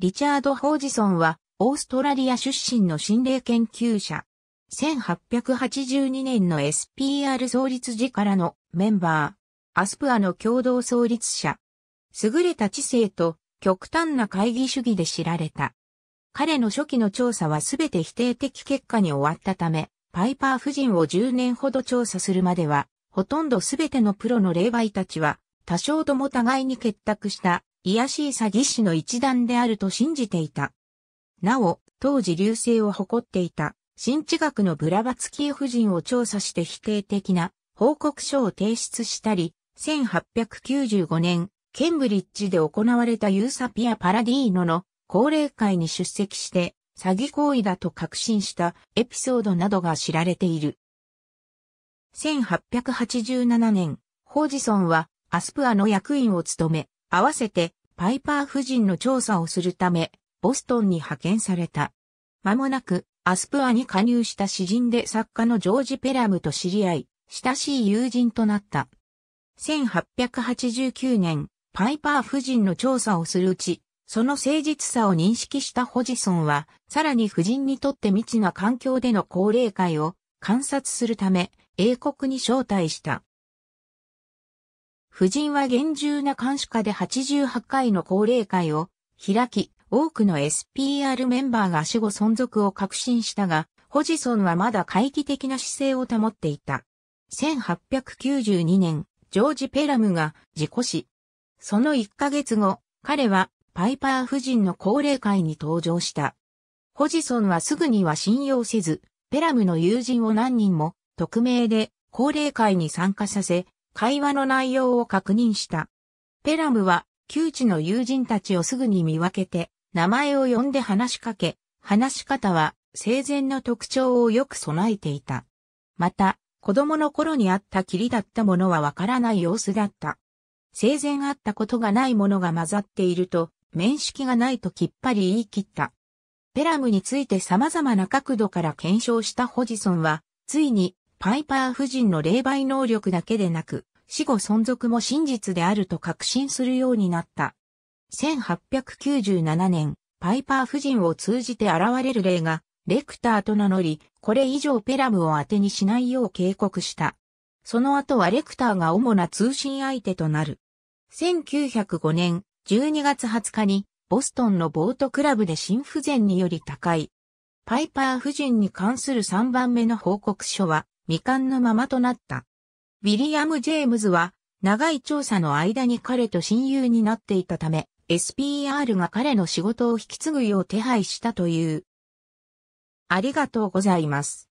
リチャード・ホージソンは、オーストラリア出身の心霊研究者。1882年の SPR 創立時からのメンバー、アスプアの共同創立者。優れた知性と極端な会議主義で知られた。彼の初期の調査は全て否定的結果に終わったため、パイパー夫人を10年ほど調査するまでは、ほとんど全てのプロの霊媒たちは、多少とも互いに結託した癒しい詐欺師の一団であると信じていた。なお、当時流星を誇っていた、新地学のブラバツキー夫人を調査して否定的な報告書を提出したり、1895年、ケンブリッジで行われたユーサピア・パラディーノの高齢会に出席して、詐欺行為だと確信したエピソードなどが知られている。1887年、ホージソンはアスプアの役員を務め、合わせてパイパー夫人の調査をするため、ボストンに派遣された。間もなく、アスプアに加入した詩人で作家のジョージ・ペラムと知り合い、親しい友人となった。1889年、パイパー夫人の調査をするうち、その誠実さを認識したホジソンは、さらに夫人にとって未知な環境での高齢会を観察するため、英国に招待した。夫人は厳重な監視下で88回の高齢会を開き、多くの SPR メンバーが死後存続を確信したが、ホジソンはまだ懐疑的な姿勢を保っていた。1892年、ジョージ・ペラムが事故死。その1ヶ月後、彼はパイパー夫人の高齢会に登場した。ホジソンはすぐには信用せず、ペラムの友人を何人も匿名で高齢会に参加させ、会話の内容を確認した。ペラムは、旧知の友人たちをすぐに見分けて、名前を呼んで話しかけ、話し方は生前の特徴をよく備えていた。また、子供の頃にあったきりだったものはわからない様子だった。生前あったことがないものが混ざっていると、面識がないときっぱり言い切った。ペラムについて様々な角度から検証したホジソンは、ついにパイパー夫人の霊媒能力だけでなく、死後存続も真実であると確信するようになった。1897年、パイパー夫人を通じて現れる例が、レクターと名乗り、これ以上ペラムを当てにしないよう警告した。その後はレクターが主な通信相手となる。1905年12月20日に、ボストンのボートクラブで心不全により高い。パイパー夫人に関する3番目の報告書は、未完のままとなった。ウィリアム・ジェームズは、長い調査の間に彼と親友になっていたため、SPR が彼の仕事を引き継ぐよう手配したという。ありがとうございます。